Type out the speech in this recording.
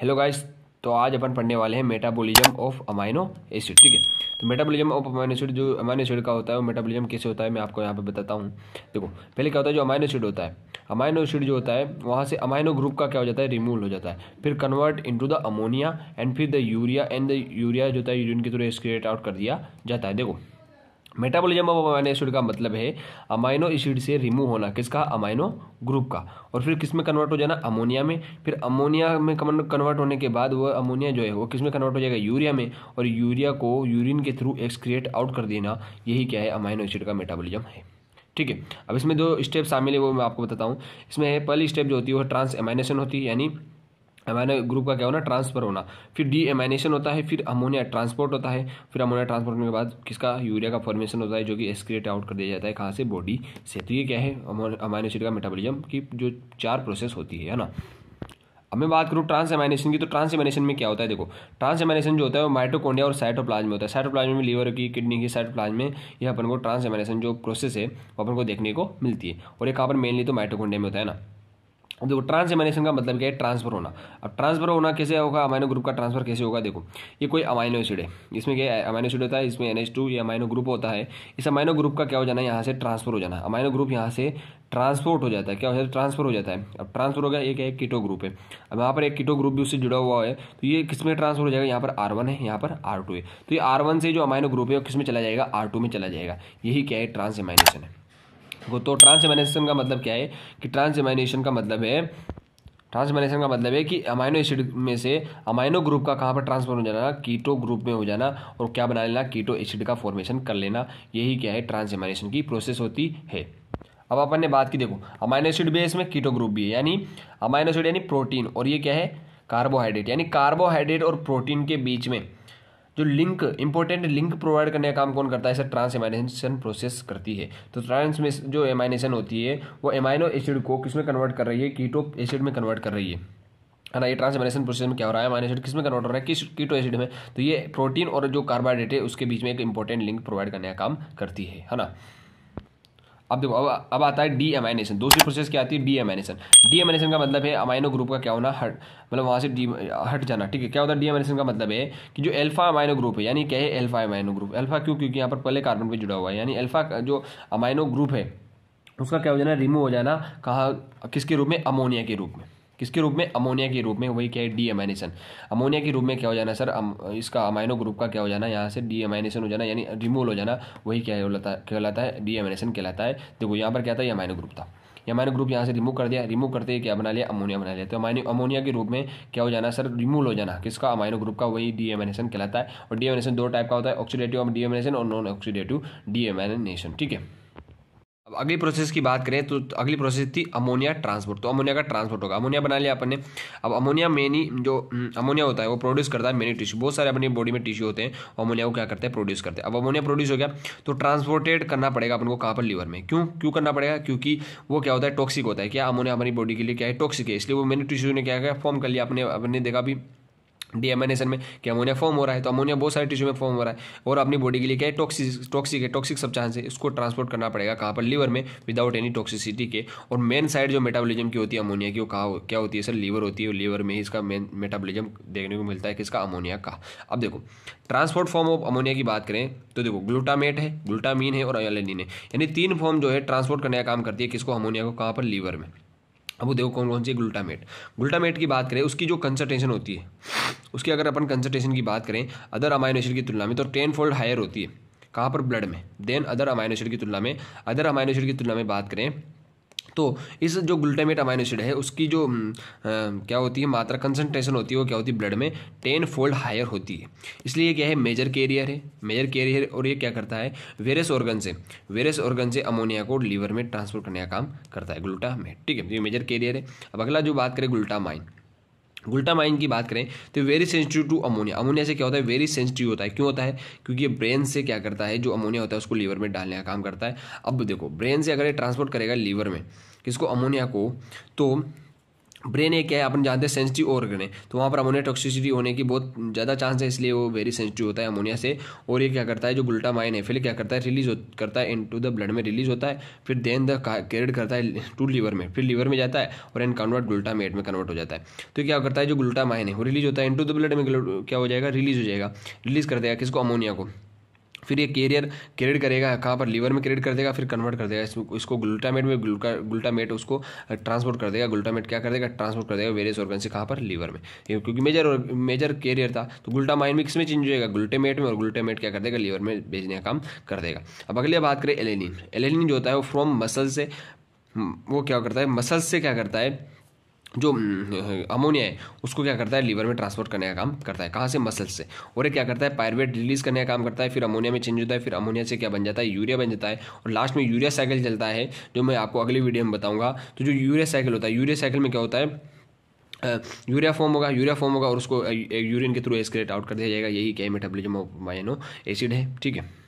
Hello guys तो आज अपन पढ़ने वाले हैं मेटाबॉलिज्म ऑफ अमाइनो एसिड ठीक है तो मेटाबॉलिज्म ऑफ अमाइनो एसिड जो अमाइनो एसिड का होता है वो मेटाबॉलिज्म कैसे होता है मैं आपको यहाँ पे बताता हूँ देखो पहले क्या होता है जो अमाइनो एसिड होता है अमाइनो एसिड जो होता है वहाँ से अमाइनो ग्रुप का क्या हो जाता है रिमूव हो जाता है फिर convert in the ammonia and फिर the urea and the urea जो होता है यूरिन के थ्रू एस्क्रिएट आउट कर दिया जाता है देखो मेटाबॉलिज्म ऑफ अमाइनो एसिड का मतलब है अमाइनो एसिड से रिमूव होना किसका अमाइनो ग्रुप का और फिर किस में कन्वर्ट हो जाना अमोनिया में फिर अमोनिया में कन्वर्ट होने के बाद वह अमोनिया जो है वो किस में कन्वर्ट हो जाएगा यूरिया में और यूरिया को यूरिन के थ्रू एक्सक्रिएट आउट कर देना यही क्या है अमाइनो एसिड का मेटाबोलिज्म है ठीक है अब इसमें जो स्टेप शामिल है वो मैं आपको बताता हूँ इसमें पहली स्टेप जो होती है वो ट्रांस एमाइनेशन होती है यानी एमाइनो ग्रुप का क्या होना ट्रांसफर होना फिर डी एमाइनेशन होता है फिर अमोनिया ट्रांसपोर्ट होता है फिर अमोनिया ट्रांसपोर्ट होने के बाद किसका यूरिया का फॉर्मेशन होता है जो कि एक्सक्रिएट आउट कर दिया जाता है कहाँ से बॉडी से तो ये क्या है अमाइनो एसिड का मेटाबॉलिज्म की जो चार प्रोसेस होती है ना अब मैं बात करूँ ट्रांस एमाइनेशन की तो ट्रांस एमाइनेशन में क्या होता है देखो ट्रांस एमाइनेशन जो होता है वो माइटोकोंडिया और साइटोप्लाज्म में होता है साइटोप्लाज्म में लीवर की किडनी की साइटोप्लाज्म में यह अपन को ट्रांस एमाइनेशन जो प्रोसेस है वो अपन को देखने को मिलती है और ये कहाँ पर मेनली तो माइटोकोंडिया में होता है ना देखो एमाइनेशन का मतलब क्या है ट्रांसफर होना अब ट्रांसफर होना कैसे होगा अमाइनो ग्रुप का ट्रांसफर कैसे होगा देखो ये कोई अमाइनो एसिड है इसमें क्या है अमाइनो एसिड होता है इसमें एन एच टू या अमाइनो ग्रुप होता है इस अमाइनो ग्रुप का क्या हो जाना है यहाँ से ट्रांसफर हो जाना है अमाइनो ग्रुप यहाँ से ट्रांसपोर्ट हो जाता है क्या हो जाता है ट्रांसफर हो जाता है अब ट्रांसफर हो गया एक है कीटो ग्रुप है अब यहाँ पर एक कीटो ग्रुप भी उससे जुड़ा हुआ है तो ये किस में ट्रांसफर हो जाएगा यहाँ पर आर वन है यहाँ पर आर टू है तो ये आर वन से जो अमाइनो ग्रुप है वो किस में चला जाएगा आर टू में चला जाएगा यही क्या है ट्रांस एमाइनेशन है तो ट्रांसएमिनेशन का मतलब क्या है कि ट्रांसएमिनेशन का मतलब है ट्रांसमिनेशन का मतलब है कि अमाइनो एसिड में से अमाइनो ग्रुप का कहाँ पर ट्रांसफर हो जाना कीटो ग्रुप में हो जाना और क्या बना लेना कीटो एसिड का फॉर्मेशन कर लेना यही क्या है ट्रांसमिनेशन की प्रोसेस होती है अब अपन ने बात की देखो अमाइनो एसिड भी है इसमें कीटो ग्रुप भी है यानी अमाइनो एसिड यानी प्रोटीन और ये क्या है कार्बोहाइड्रेट यानी कार्बोहाइड्रेट और प्रोटीन के बीच में जो लिंक इंपॉर्टेंट लिंक प्रोवाइड करने का काम कौन करता है सर ट्रांस एमाइनेशन प्रोसेस करती है तो ट्रांस में जो एमाइनेशन होती है वो एमाइनो एसिड को किस में कन्वर्ट कर रही है कीटो एसिड में कन्वर्ट कर रही है है ना ये ट्रांसमेशन प्रोसेस में क्या हो रहा है एमाइनो एसिड किस में कन्वर्ट हो रहा है किस कीटो एसिड में तो ये प्रोटीन और जो कार्बोहाइड्रेट है उसके बीच में एक इंपॉर्टेंट लिंक प्रोवाइड करने का काम करती है है ना अब देखो अब अब आता है डी एमाइनेशन दूसरी प्रोसेस क्या आती है डी एमाइनेशन डी एमाइनेशन का मतलब है अमाइनो ग्रुप का क्या होना हट मतलब वहाँ से डी हट जाना ठीक है क्या होता है डी एमाइनेशन का मतलब है कि जो एल्फा अमाइनो ग्रुप है यानी क्या है एल्फा अमाइनो ग्रुप एल्फा क्यों क्योंकि यहाँ पर पहले कार्बन पर जुड़ा हुआ है यानी अल्फा जो अमाइनो ग्रुप है उसका क्या हो जाना रिमूव हो जाना कहाँ किसके रूप में अमोनिया के रूप में किसके रूप में अमोनिया के रूप में वही क्या है डी एमाइनेशन अमोनिया के रूप में क्या हो जाना सर अम, इसका अमाइनो ग्रुप का क्या हो जाना यहाँ से डी एमाइनेशन हो जाना यानी रिमूवल हो जाना वही क्या है कहलाता है डी एमाइनेशन कहलाता है देखो यहाँ पर क्या था अमाइनो ग्रुप था अमाइनो ग्रुप यहाँ से रिमूव कर दिया रिमूव करते क्या बना लिया अमोनिया बना लिया तो अमाइनो अमोनिया के रूप में क्या हो जाना सर रिमूव हो जाना किसका अमाइनो ग्रुप का वही डी एमाइनेशन कहलाता है और डी एमाइनेशन दो टाइप का होता है ऑक्सीडेटिव डी एमाइनेशन और नॉन ऑक्सीडेटिव डी एमाइनेशन ठीक है अब अगली प्रोसेस की बात करें तो अगली प्रोसेस थी अमोनिया ट्रांसपोर्ट तो अमोनिया का ट्रांसपोर्ट होगा अमोनिया बना लिया अपन ने अब अमोनिया मेनी जो हम्म, अमोनिया होता है वो प्रोड्यूस करता है मेनी टिश्यू बहुत सारे अपनी बॉडी में टिश्यू होते हैं अमोनिया को क्या करते हैं प्रोड्यूस करते हैं अब अमोनिया प्रोड्यूस हो गया तो ट्रांसपोर्टेड करना पड़ेगा अपन को कहाँ पर लीवर में क्यों क्यों करना पड़ेगा क्योंकि वो क्या होता है टॉक्सिक होता है क्या अमोनिया अपनी बॉडी के लिए क्या है टॉक्सिक है इसलिए वो मेनी टिश्यू ने क्या किया फॉर्म कर लिया अपने अपने देखा भी डीएमएनेशन में कि अमोनिया फॉर्म हो रहा है तो अमोनिया बहुत सारे टिश्यू में फॉर्म हो रहा है और अपनी बॉडी के लिए क्या है टॉक्सिक टॉक्सिक है टॉक्सिक सब चांस है इसको ट्रांसपोर्ट करना पड़ेगा कहाँ पर लीवर में विदाउट एनी टॉक्सिसिटी के और मेन साइड जो मेटाबॉलिज्म की होती है अमोनिया की वो कहा क्या होती है सर लीवर होती है लीवर में ही इसका मेन मेटाबोलिज्म देखने को मिलता है किसका अमोनिया का अब देखो ट्रांसपोर्ट फॉर्म ऑफ अमोनिया की बात करें तो देखो ग्लूटामेट है ग्लूटामीन है और अयोलिन है यानी तीन फॉर्म जो है ट्रांसपोर्ट करने का काम करती है किसको अमोनिया को कहाँ पर लीवर में अब वो देखो कौन कौन सी है ग्लूटामेट ग्लूटामेट की बात करें उसकी जो कंसनट्रेशन होती है उसकी अगर अपन कंसनट्रेशन की बात करें अदर अमाइनो एसिड की तुलना में तो टेन फोल्ड हायर होती है कहाँ पर ब्लड में देन अदर अमाइनो एसिड की तुलना में अदर अमाइनो एसिड की तुलना में बात करें तो इस जो ग्लूटामेट अमाइनो एसिड है उसकी जो आ, क्या होती है मात्रा कंसनट्रेशन होती है वो क्या होती है ब्लड में टेन फोल्ड हायर होती है इसलिए क्या है मेजर कैरियर है मेजर कैरियर और ये क्या करता है वेरस ऑर्गन से वेरस ऑर्गन से अमोनिया को लीवर में ट्रांसपोर्ट करने का काम करता है ग्लूटामेट ठीक है तो ये मेजर कैरियर है अब अगला जो बात करें ग्लूटामाइन ग्लूटामाइन की बात करें तो very sensitive to ammonia ammonia से क्या होता है वेरी सेंसिटिव होता है क्यों होता है क्योंकि ये ब्रेन से क्या करता है जो अमोनिया होता है उसको लीवर में डालने का काम करता है अब देखो ब्रेन से अगर ये ट्रांसपोर्ट करेगा लीवर में किसको अमोनिया को तो ब्रेन एक है अपन जानते हैं सेंसिटिव ऑर्गन है तो वहाँ पर अमोनिया टॉक्सिसिटी होने की बहुत ज़्यादा चांस है इसलिए वो वेरी सेंसिटिव होता है अमोनिया से और ये क्या करता है जो ग्लूटामाइन है फिर क्या करता है रिलीज करता है इन टू द ब्लड में रिलीज होता है फिर देन द कैरिड करता है टू लीवर में फिर लीवर में जाता है और एन कन्वर्ट ग्लूटामेट में कन्वर्ट हो जाता है तो क्या करता है जो ग्लूटामाइन है वो रिलीज होता है इन टू द ब्लड में क्या हो जाएगा रिलीज हो जाएगा रिलीज कर देगा किसको अमोनिया को फिर ये कैरियर क्रिएट करेगा कहाँ पर लीवर में क्रिएट कर देगा फिर कन्वर्ट कर देगा इसमें इसको ग्लूटामेट में ग्लूटामेट उसको ट्रांसपोर्ट कर देगा ग्लूटामेट क्या कर देगा ट्रांसपोर्ट कर देगा वेरियस ऑर्गन से कहाँ पर लीवर में क्योंकि मेजर मेजर कैरियर था तो ग्लूटामाइन में किसमें चेंज होएगा ग्लूटामेट में और ग्लूटामेट क्या कर देगा लीवर में भेजने का काम कर देगा अब अगले बात करें एलेनिन एलेनिन जो होता है वो फ्रॉम मसल से वो क्या करता है मसल से क्या करता है जो हम्म, हम्म, हम्म। अमोनिया है उसको क्या करता है लीवर में ट्रांसपोर्ट करने का काम करता है कहाँ से मसल से और ये क्या करता है पायरवेट रिलीज करने का काम करता है फिर अमोनिया में चेंज होता है फिर अमोनिया से क्या बन जाता है यूरिया बन जाता है और लास्ट में यूरिया साइकिल चलता है जो मैं आपको अगली वीडियो में बताऊंगा तो जो यूरिया साइकिल होता है यूरिया साइकिल में क्या होता है यूरिया फॉर्म होगा यूरिया फॉर्म होगा और उसको यूरिन के थ्रू एस्क्रेट आउट कर दिया जाएगा यही क्या मेटाबॉलिज्म ऑफ माइनो एसिड है ठीक है